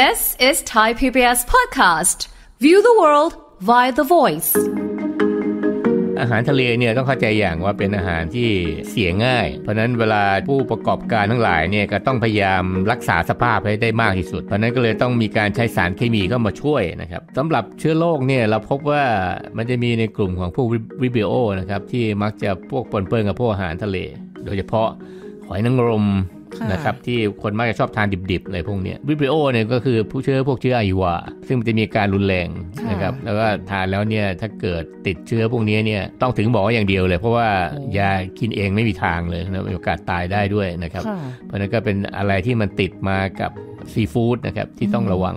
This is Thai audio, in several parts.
This is Thai PBS podcast. View the world via the voice. อาหารทะเลเนี่ยต้องเข้าใจอย่างว่าเป็นอาหารที่เสียง่าย เพราะนั้นเวลาผู้ประกอบการทั้งหลายเนี่ยก็ต้องพยายามรักษาสภาพให้ได้มากที่สุด เพราะนั้นก็เลยต้องมีการใช้สารเคมีเข้ามาช่วยนะครับ สำหรับเชื้อโรคเนี่ยเราพบว่ามันจะมีในกลุ่มของพวกวิบิโอนะครับ ที่มักจะพวกปนเปื้อนกับพวกอาหารทะเล โดยเฉพาะหอยนางรมนะครับที่คนมักจะชอบทานดิบๆอะไรพวกนี้วิบริโอเนี่ยก็คือ ผู้เชื้อพวกเชื้ออายวาซึ่งมันจะมีการรุนแรงนะครับแล้วก็ทานแล้วเนี่ยถ้าเกิดติดเชื้อพวกนี้เนี่ย ต้องถึงหมออย่างเดียวเลย เพราะว่ายากินเองไม่มีทางเลยนะมีโอกาสตายได้ด้วยนะครับ เพราะนั้นก็เป็นอะไรที่มันติดมากับซีฟู้ดนะครับที่ต้องระวัง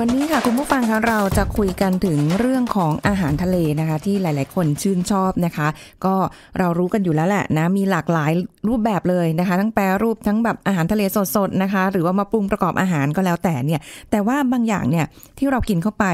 วันนี้ค่ะคุณผู้ฟังคะเราจะคุยกันถึงเรื่องของอาหารทะเลนะคะ ที่หลาย ๆ คนชื่นชอบนะคะ ก็เรารู้กันอยู่แล้วแหละนะ มีหลากหลายรูปแบบเลยนะคะ ทั้งแปรรูปทั้งแบบอาหารทะเลสดๆนะคะ หรือว่ามาปรุงประกอบอาหารก็แล้วแต่เนี่ย แต่ว่าบางอย่างเนี่ยที่เรากินเข้าไป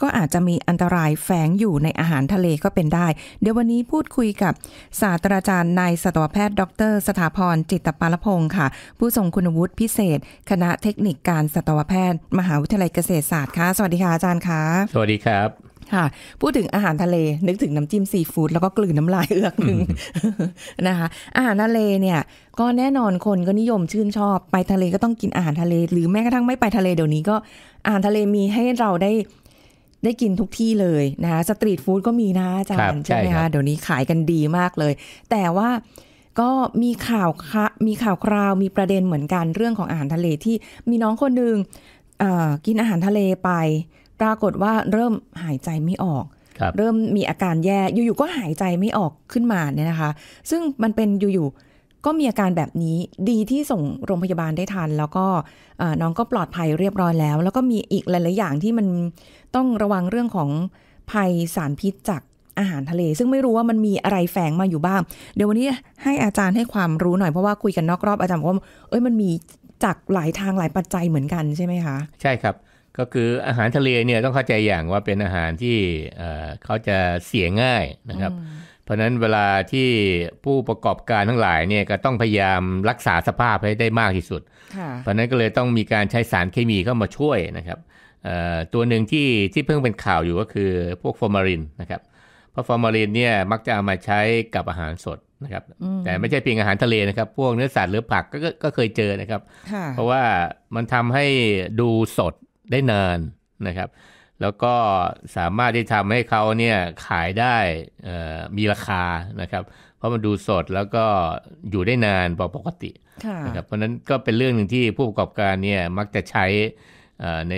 ก็อาจจะมีอันตรายแฝงอยู่ในอาหารทะเลก็เป็นได้ เดี๋ยววันนี้พูดคุยกับศาสตราจารย์นายสัตวแพทย์ ดร สถาพรจิตปาลพงค์ค่ะ ผู้ทรงคุณวุฒิพิเศษ คณะเทคนิคการสัตวแพทย์ มหาวิทยาลัยเกษตรศาสตร์ค่ะสวัสดีค่ะอาจารย์ค่ะ สวัสดีครับ ค่ะ พูดถึงอาหารทะเล นึกถึงน้ำจิ้มซีฟู้ดแล้วก็กลืนน้ำลายเอือกหนึ่งนะคะ อาหารทะเลเนี่ย ก็แน่นอนคนก็นิยมชื่นชอบไปทะเลก็ต้องกินอาหารทะเล หรือแม้กระทั่งไม่ไปทะเล เดี๋ยวนี้ก็อาหารทะเลมีให้เราได้ได้กินทุกที่เลยนะคะสตรีทฟู้ดก็มีนะอาจารย์ใช่ไหมคะเดี๋ยวนี้ขายกันดีมากเลย แต่ว่าก็มีข่าวคะมีข่าวคราว มีประเด็นเหมือนกันเรื่องของอาหารทะเลที่มีน้องคนหนึ่งกินอาหารทะเลไปปรากฏว่าเริ่มหายใจไม่ออกรเริ่มมีอาการแย่อยู่ ๆก็หายใจไม่ออกขึ้นมาเนี่ยนะคะซึ่งมันเป็นอยู่ ๆ ก็มีอาการแบบนี้ดีที่ส่งโรงพยาบาลได้ทัน แล้วก็น้องก็ปลอดภัยเรียบร้อยแล้ว แล้วก็มีอีกหลายๆอย่างที่มันต้องระวังเรื่องของภัยสารพิษจากอาหารทะเล ซึ่งไม่รู้ว่ามันมีอะไรแฝงมาอยู่บ้าง เดี๋ยววันนี้ให้อาจารย์ให้ความรู้หน่อยเพราะว่าคุยกันนอกรอบอาจารย์บอกว่าเอ้ยมันมีจากหลายทางหลายปัจจัยเหมือนกัน ใช่ไหมคะ ใช่ครับ ก็คืออาหารทะเลเนี่ยต้องเข้าใจอย่างว่าเป็นอาหารที่เขาจะเสียง่ายนะครับเพราะนั้นเวลาที่ผู้ประกอบการทั้งหลายเนี่ยก็ต้องพยายามรักษาสภาพให้ได้มากที่สุดเพราะนั้นก็เลยต้องมีการใช้สารเคมีเข้ามาช่วยนะครับตัวหนึ่งที่ที่เพิ่งเป็นข่าวอยู่ก็คือพวกฟอร์มาลินนะครับเพราะฟอร์มาลินเนี่ยมักจะเอามาใช้กับอาหารสดนะครับแต่ไม่ใช่เพียงอาหารทะเลนะครับ พวกเนื้อสัตว์หรือผักก็ก็เคยเจอนะครับ เพราะว่ามันทำให้ดูสดได้นานนะครับ แล้วก็สามารถที่ทำให้เขาเนี่ยขายได้มีราคานะครับ เพราะมันดูสดแล้วก็อยู่ได้นานปกตินะครับ เพราะนั้นก็เป็นเรื่องหนึ่งที่ผู้ประกอบการเนี่ยมักจะใช้ใน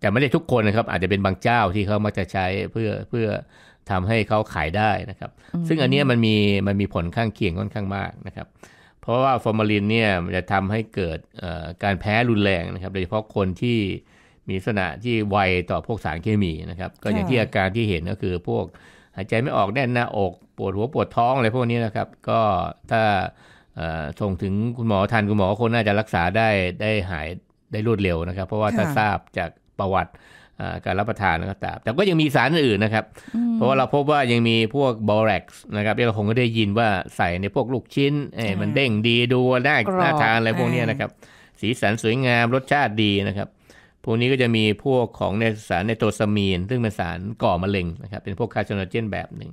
แต่ไม่ได้ทุกคนนะครับ อาจจะเป็นบางเจ้าที่เขามักจะใช้เพื่อเพื่อทำให้เขาขายได้นะครับ ซึ่งอันนี้มันมีมันมีผลข้างเคียงค่อนข้างมากนะครับ เพราะว่าฟอร์มาลินเนี่ยจะทำให้เกิดการแพ้รุนแรงนะครับ โดยเฉพาะคนที่มีลักษณะที่ไวต่อพวกสารเคมีนะครับ ก็อย่างที่อาการที่เห็นก็คือพวกหายใจไม่ออกแน่นหน้าอก ปวดหัวปวดท้องอะไรพวกนี้นะครับก็ถ้าส่งถึงคุณหมอทันคุณหมอคนน่าจะรักษาได้ได้หายได้รวดเร็วนะครับ เพราะว่าถ้าทราบจากประวัติการรับประทานก็ตามแต่ก็ยังมีสารอื่นนะครับ เพราะว่าเราพบว่ายังมีพวกบอแร็กซ์นะครับที่เราคงก็ได้ยินว่าใส่ในพวกลูกชิ้นเอ้มันเด้งดีดูน่าน่าทานอะไรพวกนี้นะครับ สีสันสวยงามรสชาติดีนะครับ พวกนี้ก็จะมีพวกของในสารในโตสมีนซึ่งเป็นสารก่อมะเร็งนะครับเป็นพวกคาร์โบไฮเดรตแบบหนึ่ง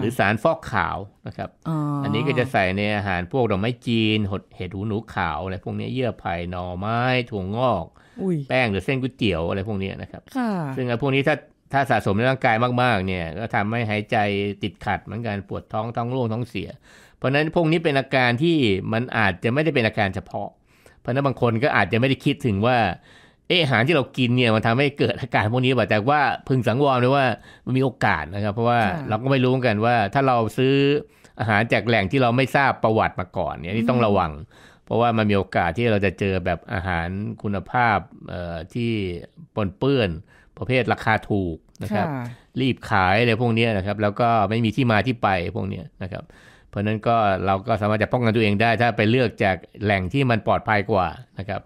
หรือสารฟอกขาวนะครับออันนี้ก็จะใส่ในอาหารพวกดอกไม้จีนหดเห็ดหูหนูขาวอะไรพวกนี้เยื่อไผ่หน่อไม้ถั่วงอกแป้งหรือเส้นก๋วยเตี๋ยวอะไรพวกนี้นะครับซึ่งพวกนี้ถ้าถ้าสะสมในร่างกายมากๆเนี่ย ก็ทำให้หายใจติดขัดเหมือนกันปวดท้องท้องร่วงท้องเสีย เพราะนั้นพวกนี้เป็นอาการที่มันอาจจะไม่ได้เป็นอาการเฉพาะ เพราะนั้นบางคนก็อาจจะไม่ได้คิดถึงว่าเอออาหารที่เรากินเนี่ยมันทำให้เกิดอาการพวกนี้บแต่ว่าพึงสังวรเลยว่ามันมีโอกาสนะครับ เพราะว่าเราก็ไม่รู้กันว่าถ้าเราซื้ออาหารจากแหล่งที่เราไม่ทราบประวัติมาก่อนเนี่ยนี่ต้องระวังเพราะว่ามันมีโอกาสที่เราจะเจอแบบอาหารคุณภาพที่ปนเปื้อนประเภทราคาถูกนะครับ รีบขายอะไรพวกนี้นะครับ แล้วก็ไม่มีที่มาที่ไปพวกนี้นะครับ เพราะนั้นก็เราก็สามารถจะป้องกันตัวเองได้ถ้าไปเลือกจากแหล่งที่มันปลอดภัยกว่านะครับ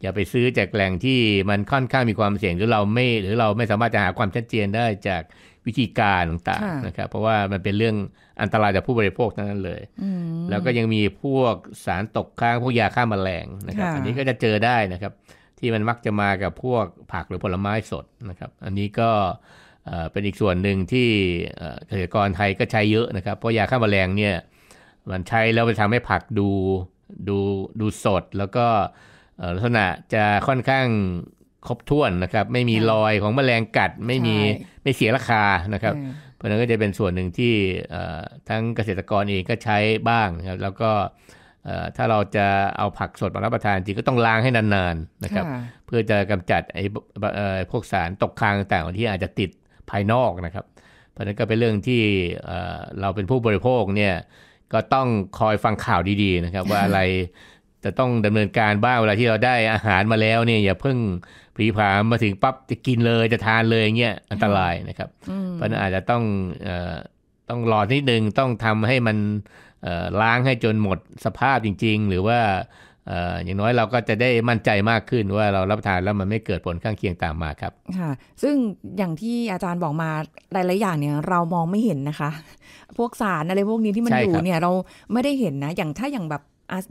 อย่าไปซื้อจากแหล่งที่มันค่อนข้างมีความเสี่ยงหรือเราไม่หรือเราไม่สามารถจะหาความชัดเจนได้จากวิธีการต่างๆนะครับ เพราะว่ามันเป็นเรื่องอันตรายจากผู้บริโภคทั้งนั้นเลยแล้วก็ยังมีพวกสารตกค้าง พวกยาฆ่าแมลงนะครับ อันนี้ก็จะเจอได้นะครับ ที่มันมักจะมากับพวกผักหรือผลไม้สดนะครับ อันนี้ก็เป็นอีกส่วนหนึ่งที่เกษตรกรไทยก็ใช้เยอะนะครับเพราะยาฆ่าแมลงเนี่ยมันใช้แล้วไปทำให้ผักดูดูดูสด แล้วก็ลักษณะจะค่อนข้างครบถ้วนนะครับไม่มีรอยของแมลงกัดไม่มีไม่เสียราคานะครับเพราะนั้นก็จะเป็นส่วนหนึ่งที่ทั้งเกษตรกรเองก็ใช้บ้างนะครับแล้วก็ถ้าเราจะเอาผักสดมารับประทานจริงก็ต้องล้างให้นานๆนะครับเพื่อจะกำจัดไอ้พวกสารตกค้างต่างๆที่อาจจะติดภายนอกนะครับเพราะนั้นก็เป็นเรื่องที่เราเป็นผู้บริโภคเนี่ยก็ต้องคอยฟังข่าวดีๆนะครับว่าอะไรจะต้องดำเนินการบ้างเวลาที่เราได้อาหารมาแล้วเนี่ยอย่าเพิ่งผีผามมาถึงปั๊บจะกินเลยจะทานเลยอย่างเงี้ยอันตรายนะครับ เพราะนั้นอาจจะต้องอต้องรอนิดนึงต้องทำให้มันล้างให้จนหมดสภาพจริง ๆ หรือว่าอย่างน้อยเราก็จะได้มั่นใจมากขึ้นว่าเรารับประทานแล้วมันไม่เกิดผลข้างเคียงตามมาครับค่ะซึ่งอย่างที่อาจารย์บอกมาหลายๆอย่างเนี่ยเรามองไม่เห็นนะคะ พวกสารอะไรพวกนี้ที่มันอยู่เนี่ยเราไม่ได้เห็นนะอย่างถ้าอย่างแบบ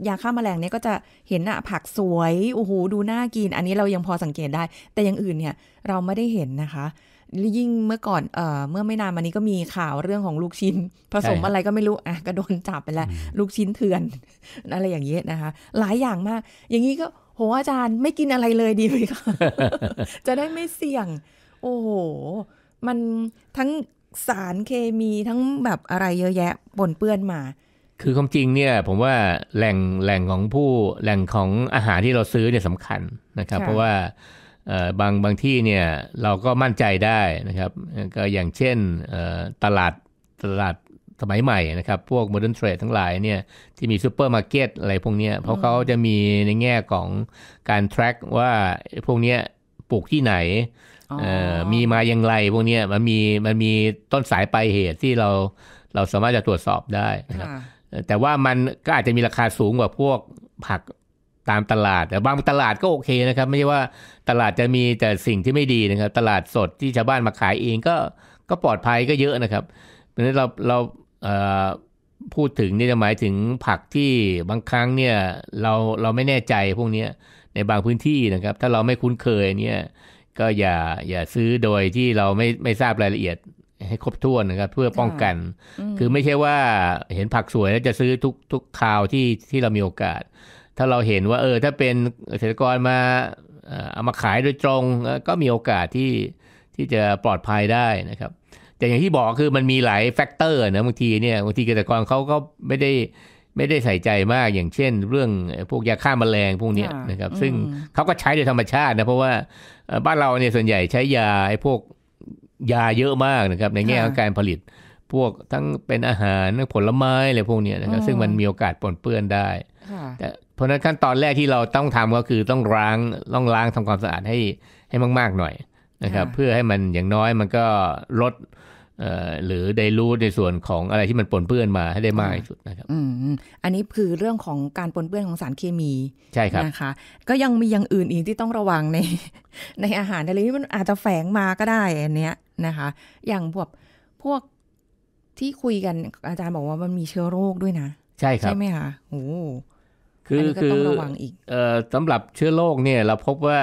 ยาฆ่ามาแมลงเนี่ยก็จะเห็นอะผักสวยโอ้โหดูน่ากิน อันนี้เรายังพอสังเกตได้ แต่อย่างอื่นเนี่ยเราไม่ได้เห็นนะคะ ยิ่งเมื่อก่อนเอ่อเมื่อไม่นานมานี้ก็มีข่าวเรื่องของลูกชิ้น ผสมอะไรก็ไม่รู้อ่ะก็โดนจับไปแล้ว ลูกชิ้นเถื่อนอะไรอย่างเงี้ยนะคะ หลายอย่างมาก อย่างนี้ก็โหอาจารย์ไม่กินอะไรเลยดีไหมคะจะได้ไม่เสี่ยง โอ้โหมันทั้งสารเคมีทั้งแบบอะไรเยอะแยะปนเปื้อนมาคือความจริงเนี่ยผมว่าแหล่งแหล่งของผู้แหล่งของอาหารที่เราซื้อเนี่ยสำคัญนะครับ เพราะว่าบางบางที่เนี่ยเราก็มั่นใจได้นะครับก็อย่างเช่นตลาดตลาดสมัยใหม่นะครับ พวกโมเดิร์นเทรดทั้งหลายเนี่ยที่มีซูเปอร์มาร์เก็ตอะไรพวกนี้เพราะเขาจะมีในแง่ของการ track ว่าพวกนี้ปลูกที่ไหน มีมาอย่างไร พวกนี้มันมีมันมีต้นสายปลายเหตุที่เราเราสามารถจะตรวจสอบได้นะครับแต่ว่ามันก็อาจจะมีราคาสูงกว่าพวกผักตามตลาด แต่บางตลาดก็โอเคนะครับ ไม่ใช่ว่าตลาดจะมีแต่สิ่งที่ไม่ดีนะครับ ตลาดสดที่ชาวบ้านมาขายเองก็ก็ปลอดภัยก็เยอะนะครับ เพราะนั้นเราเราพูดถึงนี่จะหมายถึงผักที่บางครั้งเนี่ย เราเราไม่แน่ใจพวกนี้ในบางพื้นที่นะครับ ถ้าเราไม่คุ้นเคยเนี่ยก็อย่าอย่าซื้อโดยที่เราไม่ไม่ทราบรายละเอียดให้ครบถ้วนนะครับเพื่อป้องกัน คือไม่ใช่ว่าเห็นผักสวย แล้วจะซื้อทุกทุกคราวที่ที่เรามีโอกาส ถ้าเราเห็นว่าเออถ้าเป็นเกษตรกรมาเอามาขายโดยตรง ก็มีโอกาสที่ที่จะปลอดภัยได้นะครับ แต่อย่างที่บอกคือมันมีหลายแฟกเตอร์นะบางทีเนี่ยบางทีเกษตรกรเขาก็ไม่ได้ไม่ได้ใส่ใจมากอย่างเช่นเรื่องพวกยาฆ่ามาแมลงพวกนี้นะครับซึ่งเขาก็ใช้โดยธรรมชาตินะเพราะว่าบ้านเราเนี่ยส่วนใหญ่ใช้ยาไอ้พวกยาเยอะมากนะครับ ในแง่ของการผลิตพวกทั้งเป็นอาหารผลไม้อะไรพวกนี้นะครับ ซึ่งมันมีโอกาสปนเปื้อนได้แต่เพราะนั้นขั้นตอนแรกที่เราต้องทำก็คือต้องล้างต้องล้างทำความสะอาดให้ให้มากๆหน่อย นะครับ เพื่อให้มันอย่างน้อยมันก็ลดหรือได้รู้ในส่วนของอะไรที่มันปนเปื้อนมาให้ได้มากที่สุดนะครับอันนี้คือเรื่องของการปนเปื้อนของสารเคมี ใช่ครับนะคะก็ยังมีอย่างอื่นอีกที่ต้องระวังในในอาหารอะไรที่มันอาจจะแฝงมาก็ได้อันเนี้ยนะคะอย่างพวกพวกที่คุยกันอาจารย์บอกว่ามันมีเชื้อโรคด้วยนะ ใช่ครับใช่ไหมคะโอ้คืออคือระวังอีก เอ่อสำหรับเชื้อโรคเนี่ยเราพบว่า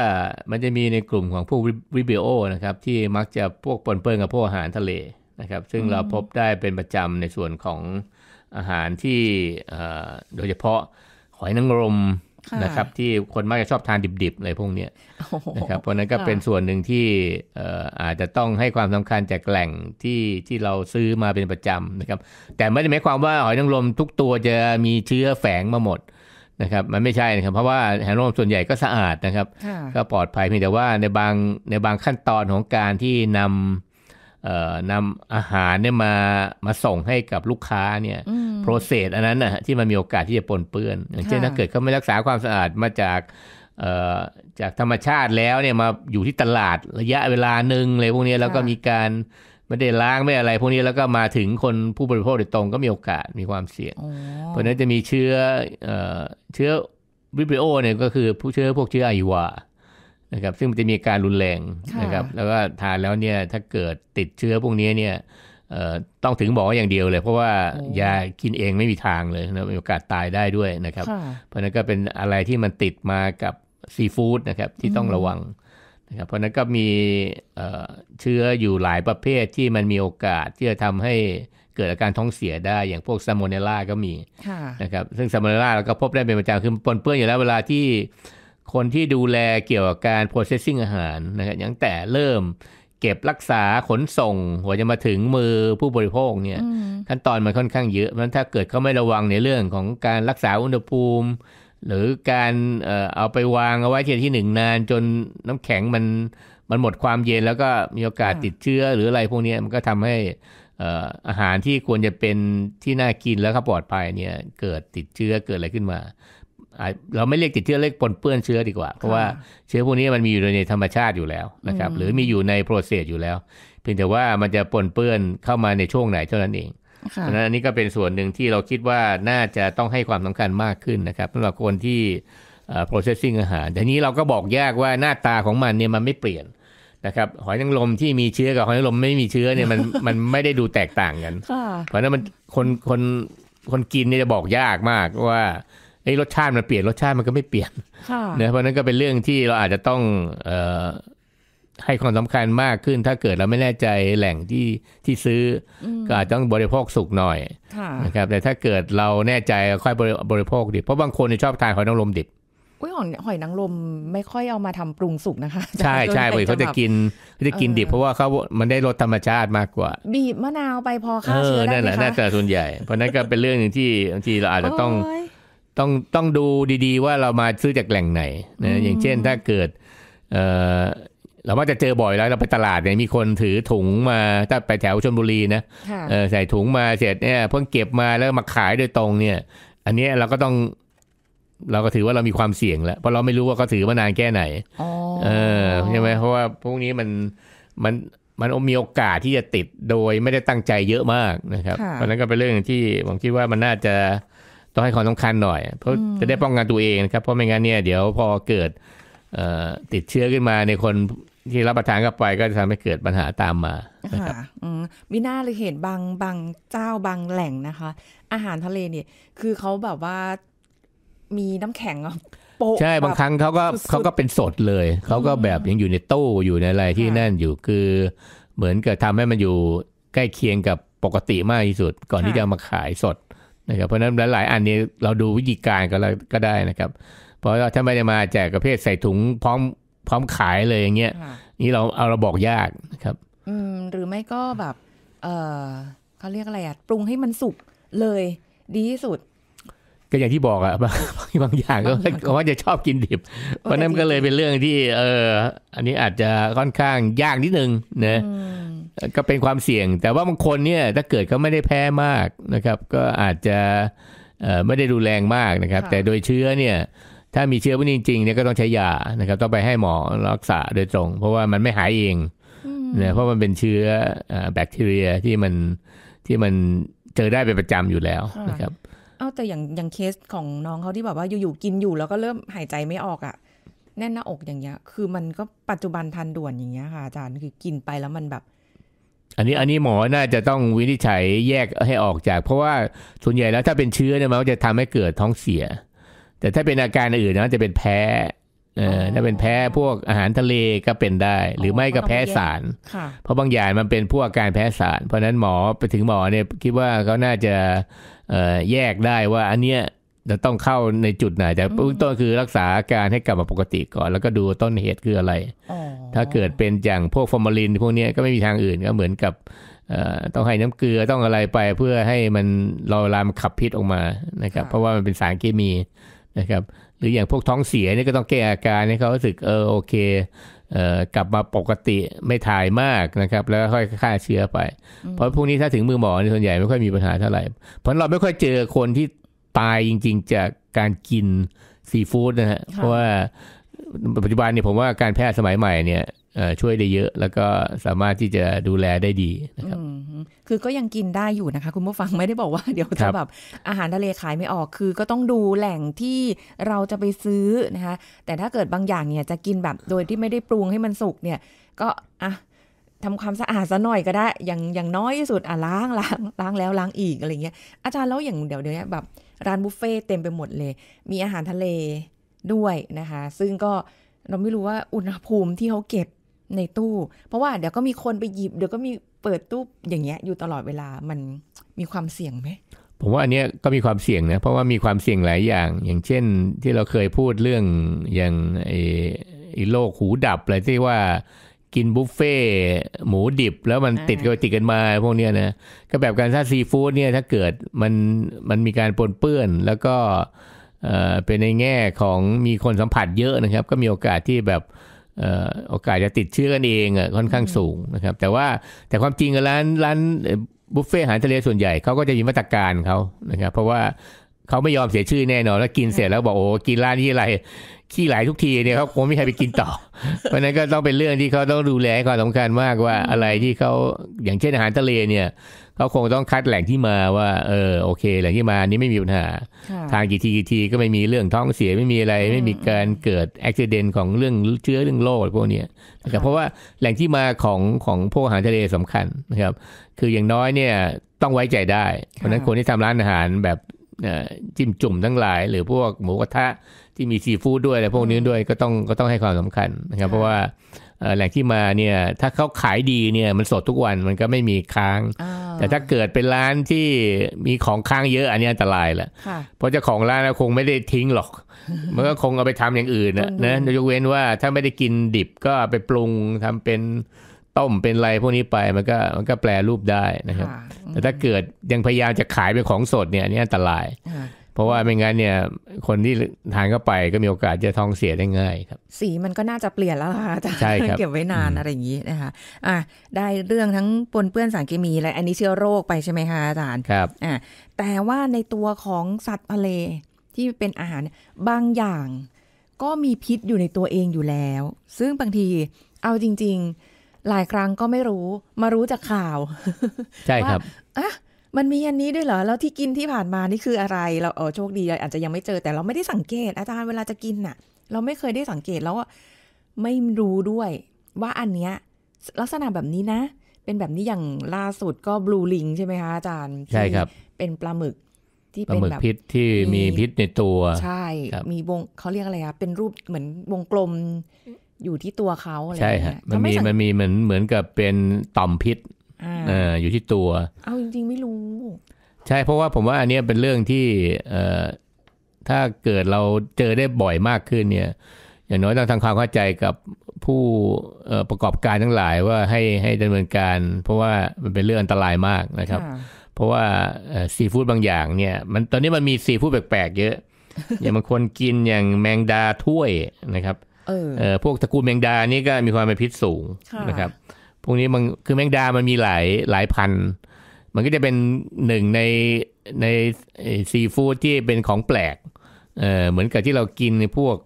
มันจะมีในกลุ่มของพวกวิบิโอนะครับ ที่มักจะพวกปนเปื้อนกับพวกอาหารทะเลนะครับ ซึ่งเราพบได้เป็นประจำในส่วนของอาหารที่โดยเฉพาะหอยนางรมนะครับที่คนมักจะชอบทานดิบๆ อะไรพวกนี้นะครับเพราะนั้นก็เป็นส่วนหนึ่งที่อาจจะต้องให้ความสำคัญ จากแหล่งที่ที่เราซื้อมาเป็นประจำนะครับ แต่ไม่ได้หมายความว่าหอยนางรมทุกตัวจะมีเชื้อแฝงมาหมดนะครับมันไม่ใช่นะครับ เพราะว่าแยนงรมส่วนใหญ่ก็สะอาดนะครับ ก็ปลอดภัยเพียงแต่ว่าในบางในบางขั้นตอนของการที่นำนำอาหารเนี่ยมามาส่งให้กับลูกค้าเนี่ยโปรเซสอันนั้นนะที่มันมีโอกาสที่จะปนเปื้อน อย่างเช่นถ้าเกิดเขาไม่รักษาความสะอาดมาจากจากธรรมชาติแล้วเนี่ยมาอยู่ที่ตลาดระยะเวลาหนึ่งเลย พวกนี้แล้วก็มีการไม่ได้ล้างไม่อะไร พวกนี้แล้วก็มาถึงคนผู้บริโภคโดยตรงก็มีโอกาสมีความเสี่ยง เพราะนั้นจะมีเชื้อเชื้อวิบริโอเนี่ยก็คือผู้เชื้อพวกเชื้อไอวานะครับซึ่งมันจะมีการรุนแรงนะครับ แล้วก็ทานแล้วเนี่ยถ้าเกิดติดเชื้อพวกนี้เนี่ยต้องถึงบอกอย่างเดียวเลย เพราะว่ายากินเองไม่มีทางเลยนะมีโอกาสตายได้ด้วยนะครับ เพราะนั้นก็เป็นอะไรที่มันติดมากับซีฟู้ดนะครับที่ต้องระวังนะครับเพราะนั้นก็มีเชื้ออยู่หลายประเภทที่มันมีโอกาสที่จะทำให้เกิดอาการท้องเสียได้ อย่างพวกซามเนล่าก็มีนะครับ ซึ่งซามเนล่าเราก็พบได้เป็นประจำคือปนเปื้อนอยู่แล้วเวลาที่คนที่ดูแลเกี่ยวกับการ processing อาหารนะครับยังแต่เริ่ม เก็บรักษาขนส่งกว่าจะมาถึงมือผู้บริโภคเนี่ยขั้นตอนมันค่อนข้างเยอะ เพราะฉะนั้นถ้าเกิดเขาไม่ระวังในเรื่องของการรักษาอุณหภูมิ หรือการเอาไปวางเอาไว้ที่ที่หนึ่งนานจนน้ำแข็งมันมันหมดความเย็นแล้วก็มีโอกาสติดเชื้อหรืออะไรพวกนี้ มันก็ทำให้อาหารที่ควรจะเป็นที่น่ากินแล้วก็ปลอดภัยเนี่ยเกิดติดเชื้อเกิดอะไรขึ้นมาเราไม่เรียกติดเชื้อเรียกปนเปื้อนเชื้อดีกว่า เพราะว่าเชื้อพวกนี้มันมีอยู่ในธรรมชาติอยู่แล้วนะครับ หรือมีอยู่ในโปรเซสอยู่แล้ว เพียงแต่ว่ามันจะปนเปื้อนเข้ามาในช่วงไหนเท่านั้นเอง เพราะนั้นอันนี้ก็เป็นส่วนหนึ่งที่เราคิดว่าน่าจะต้องให้ความสำคัญมากขึ้นนะครับสำหรับคนที่ processing อาหาร แต่นี้เราก็บอกยากว่าหน้าตาของมันเนี่ยมันไม่เปลี่ยนนะครับหอยนางรมที่มีเชื้อ กับหอยนางรมไม่มีเชื้อเนี่ยมันมันไม่ได้ดูแตกต่างกันเพราะนั้นมันคนคนคนกินเนี่ยจะบอกยากมากว่าไอ้รสชาติมันเปลี่ยนรสชาติมันก็ไม่เปลี่ยนเนะเพราะนั้นก็เป็นเรื่องที่เราอาจจะต้องเออให้ความสำคัญมากขึ้น ถ้าเกิดเราไม่แน่ใจแหล่งที่ที่ซื้อ ก็อาจต้องบริโภคสุกหน่อยนะครับ แต่ถ้าเกิดเราแน่ใจค่อยบริโภคดิเพราะบางคนชอบทานหอยนางรมดิบอุ้ยหอยนางรมไม่ค่อยเอามาทำปรุงสุกนะคะใช่ใช่เขาจะกินเขาจะกินดิบเพราะว่าเขามันได้รสธรรมชาติมากกว่าบีบมะนาวไปพอข้าเชื้อได้ไหมคะน่าจะส่วนใหญ่เพราะนั้นก็เป็นเรื่องหนึ่งที่บางทีเราอาจจะต้องต้องต้องดูดี ๆ ว่าเรามาซื้อจากแหล่งไหนนะอย่างเช่นถ้าเกิดเเรามักจะเจอบ่อยแล้วเราไปตลาดเนี่ยมีคนถือถุงมา ถ้าไปแถวชลบุรีนะใส่ถุงมาเสร็จเนี่ยเพิ่งเก็บมาแล้วมาขายโดยตรง เนี่ย อันนี้เราก็ต้อง เราก็ถือว่าเรามีความเสี่ยงแล้วเพราะเราไม่รู้ว่าเขาถือมานานแค่ไหนเออใช่ไหมเพราะว่าพวกนี้มันมันมันมีโอกาสที่จะติดโดยไม่ได้ตั้งใจเยอะมากนะครับ เพราะนั้นก็เป็นเรื่องที่ผมคิดว่ามันน่าจะต้องให้ความสำคัญหน่อยเพราะจะได้ป้องกันตัวเองนะครับ เพราะไม่งั้นเนี่ยเดี๋ยวพอเกิดติดเชื้อขึ้นมาในคนที่รับประทานเข้าไปก็จะทำให้เกิดปัญหาตามมาค่ะมิน่าเลยเห็นบางบางเจ้าบางแหล่งนะคะ อาหารทะเลเนี่ยคือเขาแบบว่า มีน้ำแข็งโปะใช่บางครั้งเขาก็เขาก็เป็นสดเลยเขาก็แบบยังอยู่ในตู้อยู่ในอะไรที่นั่นอยู่คือเหมือนกับทำให้มันอยู่ใกล้เคียงกับปกติมากที่สุด ก่อนที่จะมาขายสดนะครับเพราะนั้นหลายๆอันนี้เราดูวิธีการก็ล้วก็ได้นะครับ เพราะถ้าไม่ได้มาแจกประเภทใส่ถุงพร้อมพร้อมขายเลยอย่างเงี้ยนี่เราเอาเราบอกยากนะครับอืมหรือไม่ก็แบบเออเขาเรียกอะไรอะปรุงให้มันสุกเลยดีที่สุดก็อย่างที่บอกอะบางบางอย่างก็เ่าจะชอบกินดิบเพราะนั้นก็เลยเป็นเรื่องที่เอออันนี้อาจจะค่อนข้างยากนิดนึงนะก็เป็นความเสี่ยง แต่ว่าบางคนเนี่ยถ้าเกิดเขาไม่ได้แพ้มากนะครับ ก็อาจจะไม่ได้ดูแรงมากนะครับ แต่โดยเชื้อเนี่ย ถ้ามีเชื้อพวกนี้จริงๆเนี่ยก็ต้องใช้ยานะครับ ต้องไปให้หมอรักษาโดยตรงเพราะว่ามันไม่หายเองเนะเพราะมันเป็นเชื้อแบคทีเรียที่มันที่มันเจอได้เป็นประจำอยู่แล้วนะครับเอาแต่อย่างอย่างเคสของน้องเขาที่แบบว่าอยู่ๆกินอยู่แล้วก็เริ่มหายใจไม่ออกอะ่ะ แน่นหน้าอกอย่างเงี้ย คือมันก็ปัจจุบันทันด่วนอย่างเงี้ยค่ะอาจารย์คือกินไปแล้วมันแบบ อันนี้อันนี้หมอน่าจะต้องวินิจฉัยแยกให้ออกจาก เพราะว่าส่วนใหญ่แล้วถ้าเป็นเชื้อเนี่ยมันจะทำให้เกิดท้องเสีย แต่ถ้าเป็นอาการอื่นนะจะเป็นแพ้เออถ้าเป็นแพ้พวกอาหารทะเลก็เป็นได้ หรือไม่ก็แพ้สาร เพราะบางอย่างมันเป็นพวกอาการแพ้สาร เพราะนั้นหมอไปถึงหมอเนี่ยคิดว่าเขาน่าจะแยกได้ว่าอันเนี้ยจะต้องเข้าในจุดไหนแต่เบื้องต้นคือรักษาอาการให้กลับมาปกติก่อนแล้วก็ดูต้นเหตุคืออะไรถ้าเกิดเป็นอย่างพวกฟอร์มาลิน พวกนี้ก็ไม่มีทางอื่น ก็เหมือนกับต้องให้น้ำเกลือต้องอะไรไปเพื่อให้มันเวลามขับพิษออกมานะครับ เพราะว่ามันเป็นสารเคมีนะครับรืออย่างพวกท้องเสียเนี่ยก็ต้องแก้อาการให้เขารู้สึกเออโอเคเอ่อกลับมาปกติไม่ถ่ายมากนะครับ แล้วค่อยฆ่าเชื้อไป เพราะพวกนี้ถ้าถึงมือหมอส่วนใหญ่ไม่ค่อยมีปัญหาเท่าไหร่ เพราะเราไม่ค่อยเจอคนที่ตายจริงๆจากการกินซีฟู้ดนะฮะเพราะว่าปัจจุบันเนี่ยผมว่าการแพทย์สมัยใหม่เนี่ยช่วยได้เยอะแล้วก็สามารถที่จะดูแลได้ดีนะครับคือก็ยังกินได้อยู่นะคะ คุณผู้ฟังไม่ได้บอกว่าเดี๋ยวจะแบบอาหารทะเลขายไม่ออกคือ ก็ต้องดูแหล่งที่เราจะไปซื้อนะคะแต่ถ้าเกิดบางอย่างเนี่ยจะกินแบบโดยที่ไม่ได้ปรุงให้มันสุกเนี่ย ก็อ่ะทำความสะอาดซะหน่อยก็ได้ อย่างอย่างน้อยที่สุดอ่ะล้างล้างล้างแล้วล้างอีกอะไรเงี้ยอาจารย์แล้วอย่างเดี๋ยวเดี๋ยวนี้แบบร้านบุฟเฟ่เต็มไปหมดเลยมีอาหารทะเลด้วยนะคะซึ่งก็เราไม่รู้ว่าอุณหภูมิที่เขาเก็บในตู้ เพราะว่าเดี๋ยวก็มีคนไปหยิบเดี๋ยวก็มีเปิดตู้อย่างเงี้ยอยู่ตลอดเวลามันมีความเสี่ยงไหมผมว่าอันเนี้ยก็มีความเสี่ยงนะเพราะว่ามีความเสี่ยงหลายอย่างอย่างเช่นที่เราเคยพูดเรื่องอย่างไอ้โรคหูดับอะไรที่ว่ากินบุฟเฟ่หมูดิบแล้วมันติดกันติดกันมาพวกเนี้ยนะก็แบบการถ้าซีฟู้ดเนี่ยถ้าเกิดมันมันมีการปนเปื้อนแล้วก็เป็นในแง่ของมีคนสัมผัสเยอะนะครับ ก็มีโอกาสที่แบบโอกาสจะติดเชื้อกันเองอ่ะค่อนข้างสูงนะครับแต่ว่าแต่ความจริงร้านร้านบุฟเฟ่อาหารทะเลส่วนใหญ่ เขาก็จะมีมาตรการเขานะครับเพราะว่าเขาไม่ยอมเสียชื่อแน่นอนแล้วกินเสร็จแล้วบอกโอ้กินร้านนี้อะไรขี้ไหลทุกทีเนี่ยเขาคงไม่ใครไปกินต่อ เพราะนั้นก็ต้องเป็นเรื่องที่เขาต้องดูแลความสำคัญมากว่าอะไรที่เขาอย่างเช่นอาหารทะเลเนี่ยเขาคงต้องคัดแหล่งที่มาว่าเออโอเคแหล่งที่มานี้ไม่มีปัญหา ทางกี่ทีกี่ทีก็ไม่มีเรื่องท้องเสียไม่มีอะไรไม่มีการเกิดอุบิเหตุของเรื่องเชื้อเรื่องโรคพวกนี้นะครับเพราะว่าแหล่งที่มาของของพวกอาหารทะเลสำคัญนะครับคืออย่างน้อยเนี่ยต้องไว้ใจได้เพราะนั้นคนที่ทำร้านอาหารแบบจิ้มจุ่มทั้งหลาย หรือพวกหมูกระทะที่มีซีฟู้ดด้วยอะไรพวกนี้ด้วยก็ต้องก็ต้องให้ความสำคัญนะครับ เพราะว่าแหล่งที่มาเนี่ยถ้าเขาขายดีเนี่ย มันสดทุกวันมันก็ไม่มีค้าง แต่ถ้าเกิดเป็นร้านที่มีของค้างเยอะอันนี้อันตรายแหละเพราะเจ้าของร้านคงไม่ได้ทิ้งหรอก มันก็คงเอาไปทำอย่างอื่นนะยกเว้นว่าถ้าไม่ได้กินดิบก็ไปปรุงทำเป็นต้มเป็นไรพวกนี้ไปมันก็มันก็แปลรูปได้นะครับ แต่ถ้าเกิดยังพยายามจะขายเป็นของสดเนี่ย อันนี้อันตรายเพราะว่าไม่งั้นเนี่ยคนที่ทานเข้าไปก็มีโอกาสจะท้องเสียได้ง่ายครับ สีมันก็น่าจะเปลี่ยนแล้วค่ะอาจารย์เก็บไว้นานอะไรอย่างนี้นะคะอ่ะได้เรื่องทั้งปนเปื้อนสารเคมีและอันนี้เชื้อโรคไปใช่ไหมคะอาจารย์ครับอ่ะแต่ว่าในตัวของสัตว์ทะเลที่เป็นอาหารบางอย่างก็มีพิษอยู่ในตัวเองอยู่แล้ว ซึ่งบางทีเอาจริง ๆหลายครั้งก็ไม่รู้ มารู้จากข่าว ใช่ครับอ่ะมันมีอันนี้ด้วยเหรอแล้วที่กินที่ผ่านมานี่คืออะไรเราเออโชคดีอาจจะยังไม่เจอแต่เราไม่ได้สังเกต อาจารย์เวลาจะกินน่ะ เราไม่เคยได้สังเกตแล้วไม่รู้ด้วยว่าอันเนี้ยลักษณะแบบนี้นะ เป็นแบบนี้อย่างล่าสุดก็บลูลิงใช่ไหมคะอาจารย์ใช่ครับเป็นปลาหมึกที่เป็นแบบพิษที่มีพิษในตัว ใช่ มีวงเขาเรียกอะไรอะเป็นรูปเหมือนวงกลมอยู่ที่ตัวเขาอะไรใช่ฮะมันมีมันมีเหมือนเหมือนกับเป็นต่อมพิษเอออยู่ที่ตัว เอาจริงๆ ไม่รู้ ใช่เพราะว่าผมว่าอันนี้เป็นเรื่องที่เออถ้าเกิดเราเจอได้บ่อยมากขึ้นเนี่ย อย่างน้อยต้องทำความเข้าใจกับผู้ประกอบการทั้งหลายว่าให้ให้ดำเนินการ เพราะว่ามันเป็นเรื่องอันตรายมากนะครับ เพราะว่าซีฟู้ดบางอย่างเนี่ย มันตอนนี้มันมีซีฟู้ดแปลกๆ เยอะ อย่างบางคนกินอย่างแมงดาถ้วยนะครับ เออพวกตระกูลแมงดานี่ก็มีความเป็นพิษสูงนะครับพวกนี้มันคือแมงดา มันมีหลายหลายพัน มันก็จะเป็นหนึ่งในในซีฟู้ดที่เป็นของแปลกเออเหมือนกับที่เรากินในพวก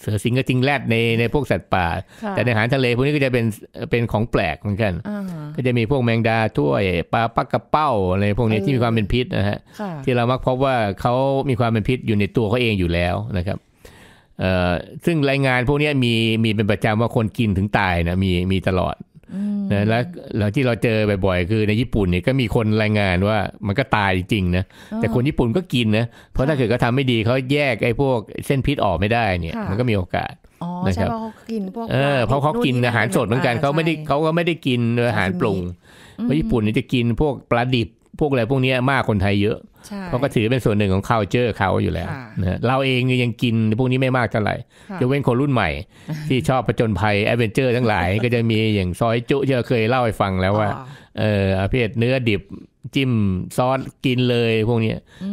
เสือสิงกระจิงแรดในในพวกสัตว์ป่า แต่ในอาหารทะเลพวกนี้ก็จะเป็นเป็นของแปลกเหมือนกัน ก็จะมีพวกแมงดาถ้วยปลาปักกระเป้าอะไรพวกนี้ที่มีความเป็นพิษนะฮะ ที่เรามักพบว่าเขามีความเป็นพิษอยู่ในตัวเขาเองอยู่แล้วนะครับซึ่งรายงานพวกนี้มีมีเป็นประจำว่าคนกินถึงตายนะมีมีตลอดนะแล้วแล้วที่เราเจอบ่อยๆ คือในญี่ปุ่นเนี่ยก็มีคนรายงานว่า มันก็ตายจริงนะแต่คนญี่ปุ่นก็กิน นะเพราะถ้าเกิดเขาทำไม่ดีเขาแยกไอ้พวกเส้นพิษออกไม่ได้เนี่ยมันก็มีโอกาสอ๋อใช่เพราะเขากินพวกเออเพราะเขากินอาหารสดเหมือนกันเขาไม่ได้เขาก็ไม่ได้กินอาหารปรุงเพราะญี่ปุ่นเนี่ยจะกินพวกปลาดิบพวกอะไรพวกนี้มากคนไทยเยอะเพราะก็ถือเป็นส่วนหนึ่งของ c u เจอร์เขาอยู่แล้วนะเราเองยังกินพวกนี้ไม่มากเท่าไหร่ยกเว้นคนรุ่นใหม่ ที่ชอบผจญภัย แอดเวนเจอร์ทั้งหลาย ก็จะมีอย่างซอยจุที่เราเคยเล่าให้ฟังแล้วว่าเออประเภทเนื้อดิบจิ้มซอสกินเลยพวกนี้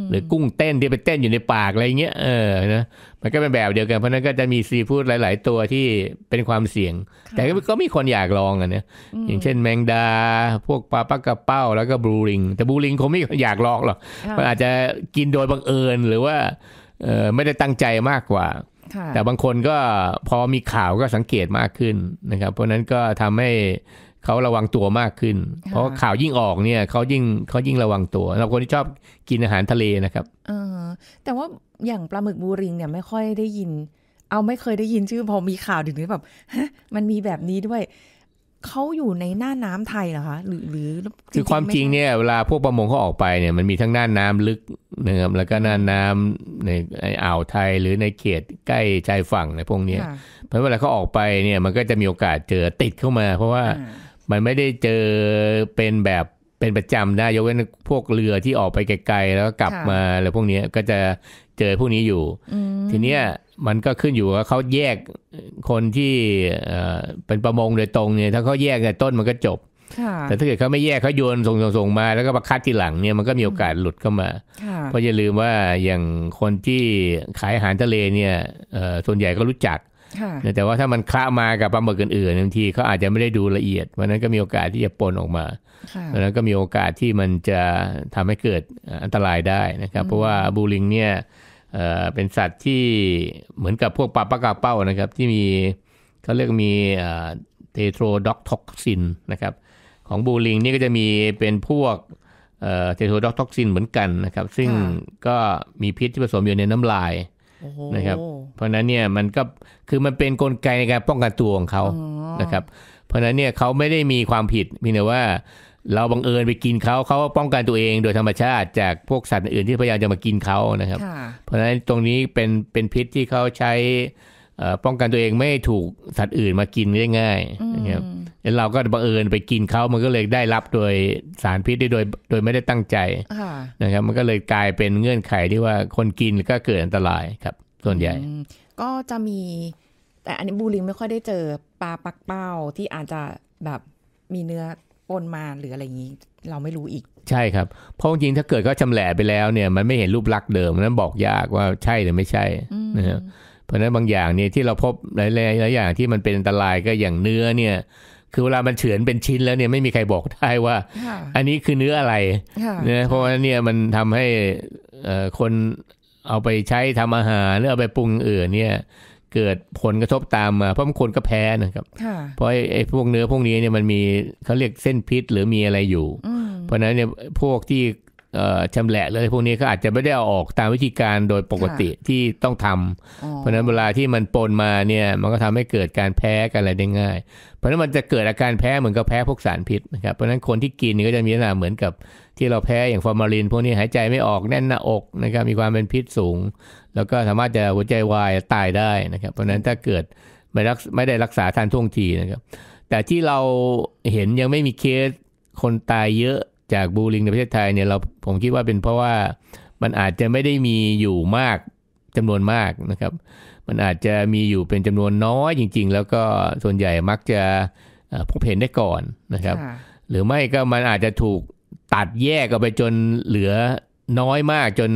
หรือกุ้งเต้นที่ไปเต้นอยู่ในปากอะไรเงี้ยเออนะมันก็เป็นแบบเดียวกัน เพราะนั้นก็จะมีซีฟู้ดหลาย ๆ ตัวที่เป็นความเสี่ยง แต่ก็มีคนอยากลองอ่ะเนี่ยอย่างเช่นแมงดา พวกปลาปักกระเป้าแล้วก็บูริง แต่บูริงคงไม่อยากลองหรอกมันอาจจะกินโดยบังเอิญหรือว่าเออไม่ได้ตั้งใจมากกว่า แต่บางคนก็พอมีข่าวก็สังเกตมากขึ้นนะครับ เพราะนั้นก็ทำให้เขาระวังตัวมากขึ้น เพราะข่าวยิ่งออกเนี่ยเขายิ่งเขายิ่งระวังตัวเราคนที่ชอบกินอาหารทะเลนะครับอแต่ว่าอย่างปลาหมึกบูริงเนี่ยไม่ค่อยได้ยิน เอาไม่เคยได้ยินชื่อพอมีข่าวถึงนี้แบบมันมีแบบนี้ด้วยเขาอยู่ในหน้าน้ำไทยเหรอคะ หรือหรือคือความจริงเนี่ยเวลาพวกประมงเขาออกไปเนี่ยมันมีทั้งหน้าน้ำลึกนะครับแล้วก็หน้าน้ำในอ่าวไทยหรือในเขตใกล้ชายฝั่งในพวกนี้เพราะเวลาเขาออกไปเนี่ยมันก็จะมีโอกาสเจอติดเข้ามา เพราะว่ามันไม่ได้เจอเป็นแบบเป็นประจำนะยกเว้นพวกเรือที่ออกไปไกลๆ แล้วกลับมาอะไรพวกนี้ก็จะเจอพวกนี้อยู่ ทีเนี้ยมันก็ขึ้นอยู่ว่าเขาแยกคนที่เป็นประมงโดยตรงเนี่ยถ้าเขาแยกใตต้นมันก็จบแต่ถ้าเกิดเขาไม่แยกเขาโยนส่งส่งมา แล้วก็มาคัดทีหลังเนี่ยมันก็มีโอกาสหลุดเข้ามาเพราะอย่าลืมว่าอย่างคนที่ขายอาหารทะเลเนี่ยส่วนใหญ่ก็รู้จักแต่ว่าถ้ามันคละมากับปลาหมึกอื่นๆบางทีเขาอาจจะไม่ได้ดูละเอียดวันนั้นก็มีโอกาสที่จะปนออกมาวันนั้นก็มีโอกาสที่มันจะทำให้เกิดอันตรายได้นะครับเพราะว่าบูลิงเนี่ยเป็นสัตว์ที่เหมือนกับพวกปลาปลากาเป้านะครับที่มีเขาเรียกมีเทโทรด็อกท็อกซินนะครับของบูลิงนี่ก็จะมีเป็นพวกเทโทรด็อกท็อกซินเหมือนกันนะครับซึ่งก็มีพิษที่ผสมอยู่ในน้ำลายนะครับ เพราะนั้นเนี่ยมันก็คือมันเป็นนกลไกในการป้องกันตัวของเขานะครับ เพราะนั้นเนี่ยเขาไม่ได้มีความผิดเพียงแต่ว่าเราบังเอิญไปกินเขาเขาป้องกันตัวเองโดยธรรมชาติจากพวกสัตว์อื่นที่พยายามจะมากินเขานะครับ เพราะะนั้นตรงนี้เป็นเป็นพิษที่เขาใช้ป้องกันตัวเองไม่ถูกสัตว์อื่นมากินง่ายนะครับแล้วเราก็บังเอิญไปกินเขามันก็เลยได้รับโดยสารพิษได้โดยโดยไม่ได้ตั้งใจนะครับ มันก็เลยกลายเป็นเงื่อนไขที่ว่าคนกินก็เกิดอันตรายครับ ส่วนใหญ่ก็จะมี แต่อันนี้บูลิงไม่ค่อยได้เจอปลาปักเป้าที่อาจจะแบบมีเนื้อปนมาหรืออะไรอย่างนี้ เราไม่รู้อีกใช่ครับเพราะจริงถ้าเกิดก็ชำแหละไปแล้วเนี่ย มันไม่เห็นรูปลักษณ์เดิมนั้นบอกยากว่าใช่หรือไม่ใช่นะครับเพราะนั้น บางอย่างเนี่ยที่เราพบหลาย ๆ หลายอย่างที่มันเป็นอันตรายก็อย่างเนื้อเนี่ย คือเวลามันเฉือนเป็นชิ้นแล้วเนี่ยไม่มีใครบอกได้ว่า อันนี้คือเนื้ออะไรนยเพราะว่าเนี่ยมันทำให้คนเอาไปใช้ทำอาหารหรือเอาไปปรุงอื่นเนี่ยเกิดผลกระทบตามมาเพราะบางคนก็แพ้นะครับ เพราะไอ้พวกเนื้อพวกนี้เนี่ยมันมีเขาเรียกเส้นพิษหรือมีอะไรอยู่ เพราะนั้นเนี่ยพวกที่ชำแหละเลยพวกนี้ก็อาจจะไม่ได้เอาออกตามวิธีการโดยปกติที่ต้องทำเพราะนั้นเวลาที่มันปนมาเนี่ยมันก็ทำให้เกิดการแพ้กันอะไรได้ง่ายเพราะนั้นมันจะเกิดอาการแพ้เหมือนกับแพ้พวกสารพิษนะครับ เพราะนั้นคนที่กินนี่ก็จะมีลักษณะเหมือนกับที่เราแพ้อย่างฟอร์มาลินพวกนี้หายใจไม่ออกแน่นหน้าอกนะครับมีความเป็นพิษสูง แล้วก็สามารถจะหัวใจวายตายได้นะครับ เพราะนั้นถ้าเกิดไม่รักไม่ได้รักษาทันท่วงทีนะครับ แต่ที่เราเห็นยังไม่มีเคสคนตายเยอะจากบูลิงในประเทศไทยเนี่ยเราผมคิดว่าเป็นเพราะว่ามันอาจจะไม่ได้มีอยู่มากจำนวนมากนะครับ มันอาจจะมีอยู่เป็นจำนวนน้อยจริงๆ แล้วก็ส่วนใหญ่มักจะพบเห็นได้ก่อนนะครับ หรือไม่ก็มันอาจจะถูกตัดแยกออกไปจนเหลือน้อยมากจน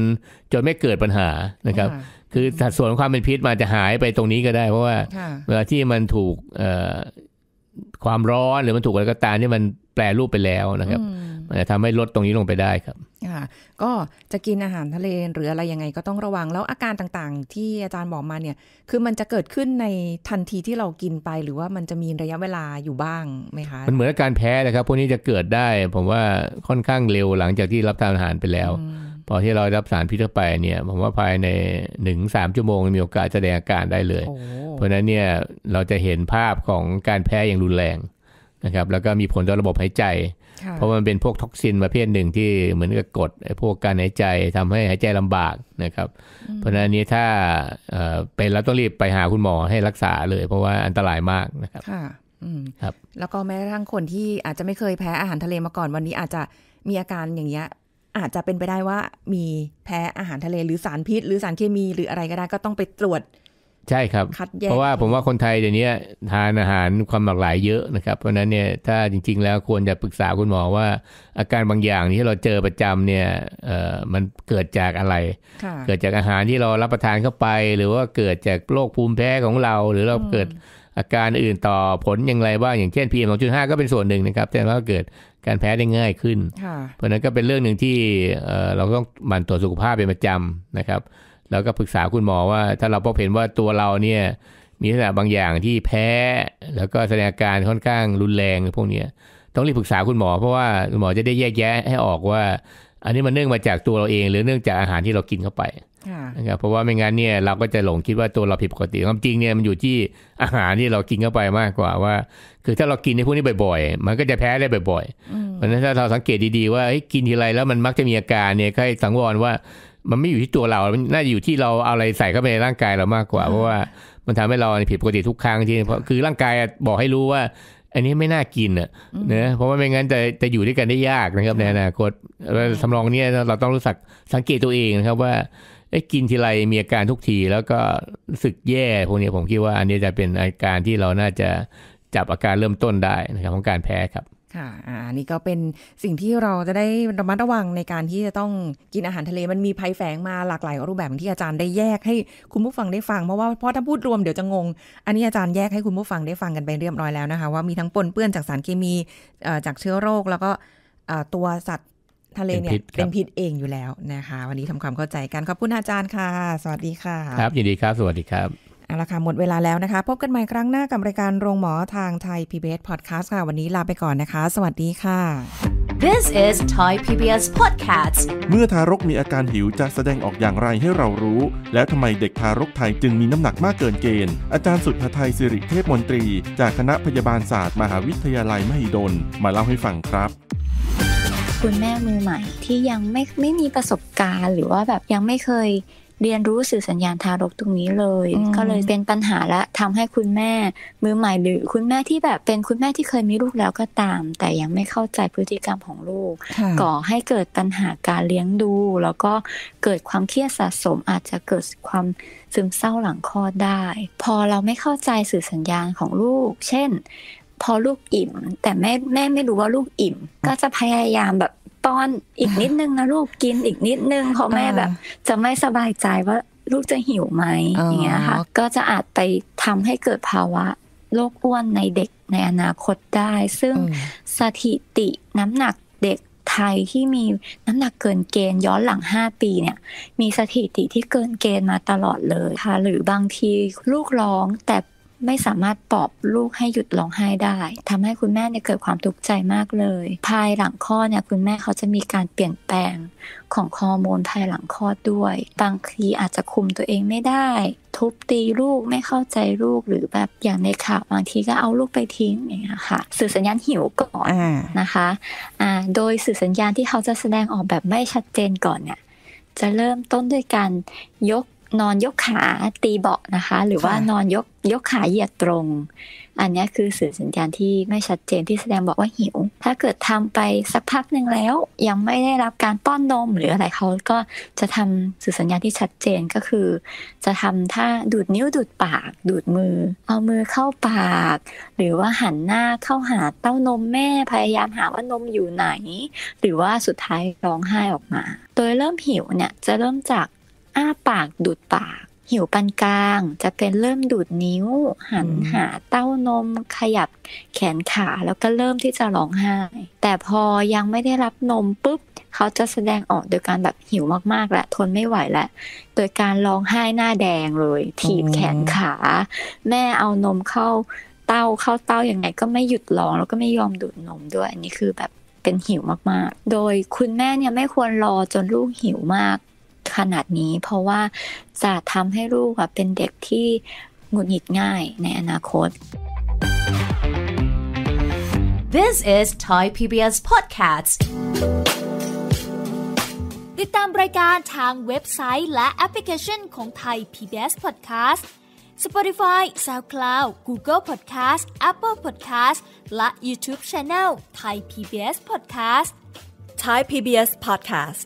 จนไม่เกิดปัญหานะครับ คือสัดส่วนความเป็นพิษมันจะหายไปตรงนี้ก็ได้เพราะว่าเวลาที่มันถูกความร้อนหรือมันถูกอะไรก็ตามที่มันแปลรูปไปแล้วนะครับจะทำให้ลดตรงนี้ลงไปได้ครับค่ะก็จะกินอาหารทะเลหรืออะไรยังไงก็ต้องระวังแล้วอาการต่างๆ ที่อาจารย์บอกมาเนี่ยคือมันจะเกิดขึ้นในทันทีที่เรากินไปหรือว่ามันจะมีระยะเวลาอยู่บ้างไหมคะมันเหมือนอาการแพ้เลยครับพวกนี้จะเกิดได้ผมว่าค่อนข้างเร็วหลังจากที่รับทานอาหารไปแล้วพอที่เรารับสารพิษเข้าไปเนี่ยผมว่าภายในหนึ่งสามชั่วโมงมีโอกาสแสดงอาการได้เลย เพราะนั้นเนี่ยเราจะเห็นภาพของการแพ้อย่างรุนแรงนะครับแล้วก็มีผลต่อระบบหายใจ เพราะมันเป็นพวกท็อกซินประเภทหนึ่งที่เหมือนกับกดพวกการหายใจ ทำให้หายใจลำบากนะครับ เพราะนั้นนี้ถ้าเป็นแล้วต้องรีบไปหาคุณหมอให้รักษาเลยเพราะว่าอันตรายมากนะครับครับแล้วก็แม้กระทั่งคนที่อาจจะไม่เคยแพ้อาหารทะเลมาก่อนวันนี้อาจจะมีอาการอย่างเงี้ยอาจจะเป็นไปได้ว่ามีแพ้อาหารทะเลหรือสารพิษ หรือสารเคมีหรืออะไรก็ได้ก็ต้องไปตรวจใช่ครับ เพราะว่าผมว่าคนไทยเดี๋ยวนี้ทานอาหารความหลากหลายเยอะนะครับเพราะนั้นเนี่ยถ้าจริงๆแล้วควรจะปรึกษาคุณหมอว่าอาการบางอย่างที่เราเจอประจำเนี่ยมันเกิดจากอะไร เกิดจากอาหารที่เรารับประทานเข้าไป หรือว่าเกิดจากโรคภูมิแพ้ของเรา หรือเราเกิดอาการอื่นต่อผลอย่างไรบ้างอย่างเช่น PM 2.5ก็เป็นส่วนหนึ่งนะครับแต่ว่าเกิดการแพ้ได้ง่ายขึ้น เพราะนั้นก็เป็นเรื่องหนึ่งที่เราต้องหมั่นตรวจสุขภาพเป็นประจำนะครับแล้วก็ปรึกษาคุณหมอว่า ถ้าเราพบเห็นว่าตัวเราเนี่ยมีลักษณะบางอย่างที่แพ้แล้วก็แสดงอาการค่อนข้างรุนแรงพวกนี้ต้องรีบปรึกษาคุณหมอ เพราะว่าคุณหมอจะได้แยกแยะให้ออกว่า อันนี้มันเนื่องมาจากตัวเราเอง หรือเนื่องจากอาหารที่เรากินเข้าไปนะครับเพราะว่าไม่งั้นเนี่ยเราก็จะหลงคิดว่าตัวเราผิด ปกติ ความจริงเนี่ยมันอยู่ที่อาหารที่เรากินเข้าไปมากกว่าว่าคือถ้าเรากินในพวกนี้บ่อยๆ มันก็จะแพ้ได้บ่อยๆเพราะฉะนั้นถ้าเราสังเกตดีๆว่ากินทีไรแล้วมันมักจะมีอาการเนี่ยให้สังวรว่ามันไม่อยู่ที่ตัวเราน่าจะอยู่ที่เราเอาอะไรใส่เข้าไปในร่างกายเรามากกว่า เพราะว่ามันทำให้เราผิดปกติทุกครั้งที่ เพราะคือร่างกายบอกให้รู้ว่า อันนี้ไม่น่ากินอ่ะนะเพราะว่าไม่งั้นจะจะอยู่ด้วยกันได้ยากนะครับ ในอนาคตสำรองเนี้ยเราต้องรู้สักสังเกตตัวเองนะครับว่าไอ้กินทีไรมีอาการทุกทีแล้วก็สึกแย่ พวกนี้ผมคิดว่าอันนี้จะเป็นอาการที่เราน่าจะจับอาการเริ่มต้นได้นะครับของการแพ้ครับค่ะอ่านี่ก็เป็นสิ่งที่เราจะได้ระมัดระวังในการที่จะต้องกินอาหารทะเลมันมีภัยแฝงมาหลากหลายรูปแบบที่อาจารย์ได้แยกให้คุณผู้ฟังได้ฟังเพราะว่าเพราะถ้าพูดรวมเดี๋ยวจะงง อันนี้อาจารย์แยกให้คุณผู้ฟังได้ฟังกันไปเรียบร้อยแล้วนะคะ ว่ามีทั้งปนเปื้อนจากสารเคมีจากเชื้อโรค แล้วก็ตัวสัตว์ทะเลเนี่ยเป็นพิษเองอยู่แล้วนะคะ วันนี้ทำความเข้าใจกันขอบคุณอาจารย์ค่ะ สวัสดีค่ะ ครับยินดีครับสวัสดีครับเอาละค่ะ หมดเวลาแล้วนะคะ พบกันใหม่ครั้งหน้ากับรายการโรงหมอทางไทย PBS Podcast ค่ะ วันนี้ลาไปก่อนนะคะ สวัสดีค่ะ This is Thai PBS Podcast เมื่อทารกมีอาการหิวจะแสดงออกอย่างไรให้เรารู้ แล้วทำไมเด็กทารกไทยจึงมีน้ำหนักมากเกินเกณฑ์อาจารย์สุทธไทยสิริเทพมนตรี จากคณะพยาบาลศาสตร์มหาวิทยาลัยมหิดลมาเล่าให้ฟังครับ คุณแม่มือใหม่ที่ยังไม่ไม่มีประสบการณ์หรือว่าแบบยังไม่เคยเรียนรู้สื่อสัญญาณทารกตรงนี้เลย ก็เลยเป็นปัญหาและทำให้คุณแม่มือใหม่ หรือคุณแม่ที่แบบเป็นคุณแม่ที่เคยมีลูกแล้วก็ตามแต่ยังไม่เข้าใจพฤติกรรมของลูกก่อให้เกิดปัญหาการเลี้ยงดู แล้วก็เกิดความเครียดสะสมอาจจะเกิดความซึมเศร้าหลังคลอดได้ พอเราไม่เข้าใจสื่อสัญญาณของลูก เช่น พอลูกอิ่ม แต่แม่แม่ไม่รู้ว่าลูกอิ่ม ก็จะพยายามแบบป้อนอีกนิดนึงนะลูกกินอีกนิดนึงเพราะแม่แบบจะไม่สบายใจว่าลูกจะหิวไหมอย่างเงี้ยค่ะก็จะอาจไปทำให้เกิดภาวะโรคอ้วนในเด็กในอนาคตได้ ซึ่งสถิติน้ำหนักเด็กไทยที่มีน้ำหนักเกินเกณฑ์ ย้อนหลัง 5 ปีเนี่ย มีสถิติที่เกินเกณฑ์มาตลอดเลยค่ะหรือบางทีลูกร้องแต่ไม่สามารถปลอบลูกให้หยุดร้องไห้ได้ ทำให้คุณแม่เนี่ยเกิดความทุกข์ใจมากเลย ภายหลังคลอดเนี่ยคุณแม่เขาจะมีการเปลี่ยนแปลงของฮอร์โมนภายหลังคลอดด้วย บางทีอาจจะคุมตัวเองไม่ได้ ทุบตีลูกไม่เข้าใจลูกหรือแบบอย่างในข่าวบางทีก็เอาลูกไปทิ้งอย่างเงี้ยค่ะ สื่อสัญญาณหิวก่อนนะคะะโดยสื่อสัญญาณที่เขาจะแสดงออกแบบไม่ชัดเจนก่อนเนี่ยจะเริ่มต้นด้วยการยกนอนยกขาตีเบาะนะคะ หรือว่านอนยกยกขาเหยียดตรง อันนี้คือสื่อสัญญาณที่ไม่ชัดเจนที่แสดงบอกว่าหิวถ้าเกิดทำไปสักพักหนึ่งแล้วยังไม่ได้รับการป้อนนมหรืออะไรเขาก็จะทำสื่อสัญญาณที่ชัดเจนก็คือ จะทำท่าดูดนิ้วดูดปาก ดูดมือ เอามือเข้าปาก หรือว่าหันหน้าเข้าหาเต้านมแม่พยายามหาว่านมอยู่ไหนหรือว่าสุดท้ายร้องไห้ออกมา โดยเริ่มหิวเนี่ยจะเริ่มจากอ้าปากดูดปากหิวปานกลางจะเป็นเริ่มดูดนิ้ว หันหาเต้านม ขยับแขนขาแล้วก็เริ่มที่จะร้องไห้ แต่พอยังไม่ได้รับนมปุ๊บ เขาจะแสดงออกโดยการแบบหิวมากๆและ ทนไม่ไหวแล้ว โดยการร้องไห้หน้าแดงเลยถีบแขนขา แม่เอานมเข้า เต้าเข้าเต้าอย่างไง ก็ไม่หยุดร้องแล้วก็ไม่ยอมดูดนมด้วยอันนี้คือแบบเป็นหิวมากๆ โดยคุณแม่เนี่ยไม่ควรรอจนลูกหิวมากขนาดนี้เพราะว่าจะทำให้ลูกเป็นเด็กที่หงุดหงิดง่ายในอนาคต This is Thai PBS Podcast ติดตามรายการทางเว็บไซต์และแอปพลิเคชันของ Thai PBS Podcast Spotify, SoundCloud, Google Podcast, Apple Podcast และ YouTube Channel Thai PBS Podcast Thai PBS Podcast